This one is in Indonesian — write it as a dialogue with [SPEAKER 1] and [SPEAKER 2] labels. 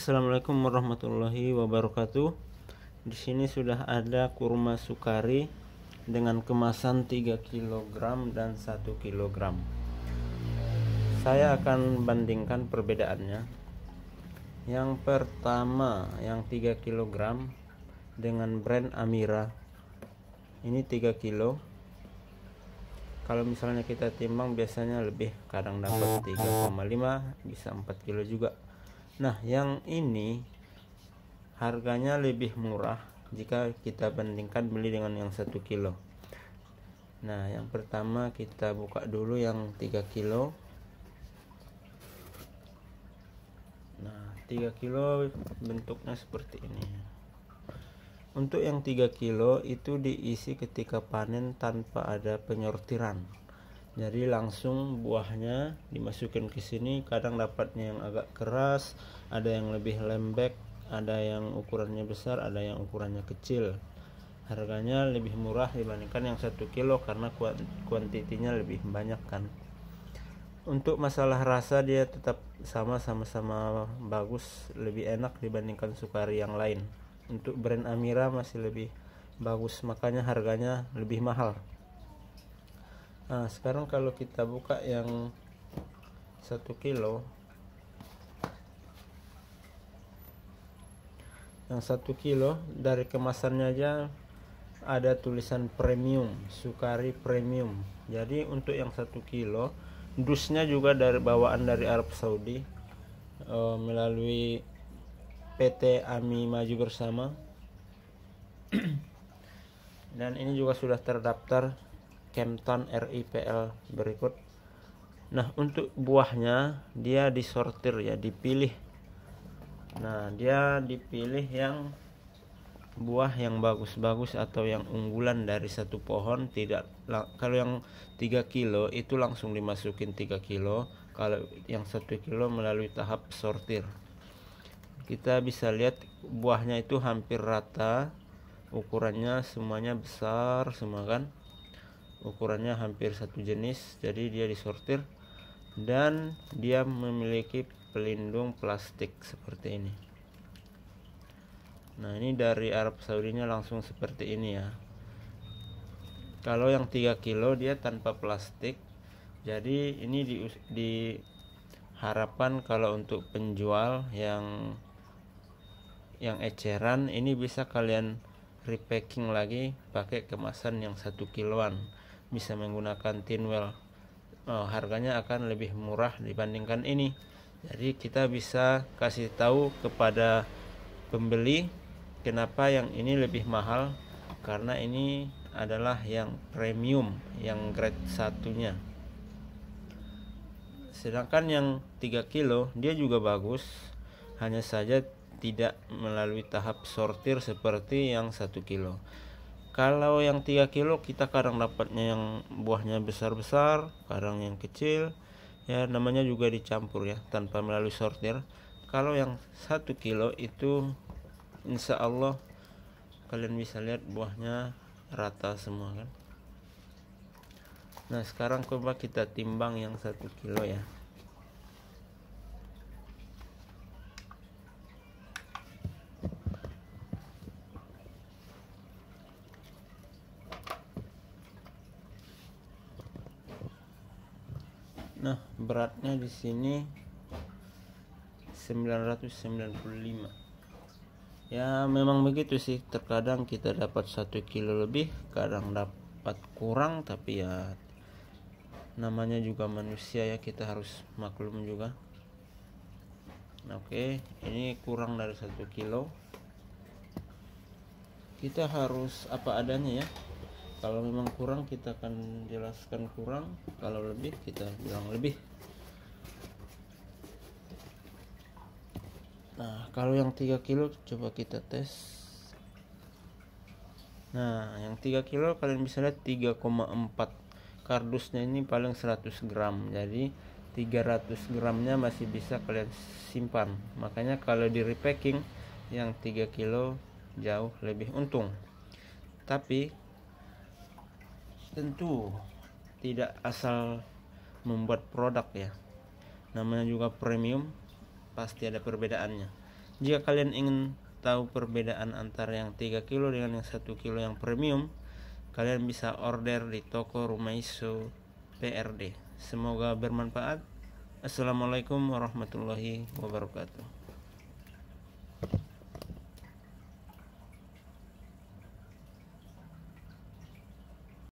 [SPEAKER 1] Assalamualaikum warahmatullahi wabarakatuh. Di sini sudah ada kurma sukari dengan kemasan 3 kg dan 1 kg. Saya akan bandingkan perbedaannya. Yang pertama, yang 3 kg dengan brand Amira. Ini 3 kg. kalau misalnya kita timbang biasanya lebih kadang dapat 3,5 bisa 4 kilo juga Nah, yang ini harganya lebih murah jika kita bandingkan beli dengan yang 1 kilo. Nah, yang pertama kita buka dulu yang 3 kilo. Nah, 3 kilo bentuknya seperti ini. Untuk yang 3 kilo itu diisi ketika panen tanpa ada penyortiran jadi langsung buahnya dimasukkan ke sini kadang dapatnya yang agak keras ada yang lebih lembek ada yang ukurannya besar ada yang ukurannya kecil harganya lebih murah dibandingkan yang satu kilo karena kuantitinya lebih banyak kan untuk masalah rasa dia tetap sama sama-sama bagus lebih enak dibandingkan sukari yang lain untuk brand Amira masih lebih bagus makanya harganya lebih mahal nah sekarang kalau kita buka yang satu kilo yang satu kilo dari kemasannya aja ada tulisan premium sukari premium jadi untuk yang satu kilo dusnya juga dari bawaan dari Arab Saudi e, melalui PT Ami Maju Bersama dan ini juga sudah terdaftar Kempton RIPL berikut. Nah, untuk buahnya dia disortir ya, dipilih. Nah, dia dipilih yang buah yang bagus-bagus atau yang unggulan dari satu pohon tidak kalau yang 3 kilo itu langsung dimasukin 3 kilo kalau yang 1 kilo melalui tahap sortir kita bisa lihat buahnya itu hampir rata ukurannya semuanya besar semua kan ukurannya hampir satu jenis jadi dia disortir dan dia memiliki pelindung plastik seperti ini nah ini dari Arab Saudinya langsung seperti ini ya kalau yang 3 kilo dia tanpa plastik jadi ini di, diharapkan kalau untuk penjual yang yang eceran ini bisa kalian repacking lagi pakai kemasan yang satu kiloan bisa menggunakan tinwell uh, oh, harganya akan lebih murah dibandingkan ini jadi kita bisa kasih tahu kepada pembeli kenapa yang ini lebih mahal karena ini adalah yang premium yang grade satunya sedangkan yang 3 kilo dia juga bagus hanya saja tidak melalui tahap sortir seperti yang 1 kilo kalau yang 3 kilo kita kadang dapatnya yang buahnya besar-besar kadang yang kecil ya namanya juga dicampur ya tanpa melalui sortir kalau yang 1 kilo itu insya Allah kalian bisa lihat buahnya rata semua kan nah sekarang coba kita timbang yang 1 kilo ya Nah, beratnya di sini 995. Ya, memang begitu sih. Terkadang kita dapat 1 kilo lebih, kadang dapat kurang, tapi ya namanya juga manusia ya kita harus maklum juga. Oke, ini kurang dari 1 kilo. Kita harus apa adanya ya kalau memang kurang kita akan jelaskan kurang kalau lebih kita bilang lebih nah kalau yang 3 kilo coba kita tes nah yang 3 kilo kalian bisa lihat 3,4 kardusnya ini paling 100 gram jadi 300 gramnya masih bisa kalian simpan makanya kalau di repacking yang 3 kilo jauh lebih untung tapi tentu tidak asal membuat produk ya namanya juga premium pasti ada perbedaannya jika kalian ingin tahu perbedaan antara yang 3 kilo dengan yang 1 kilo yang premium kalian bisa order di toko Rumaiso PRD semoga bermanfaat Assalamualaikum warahmatullahi wabarakatuh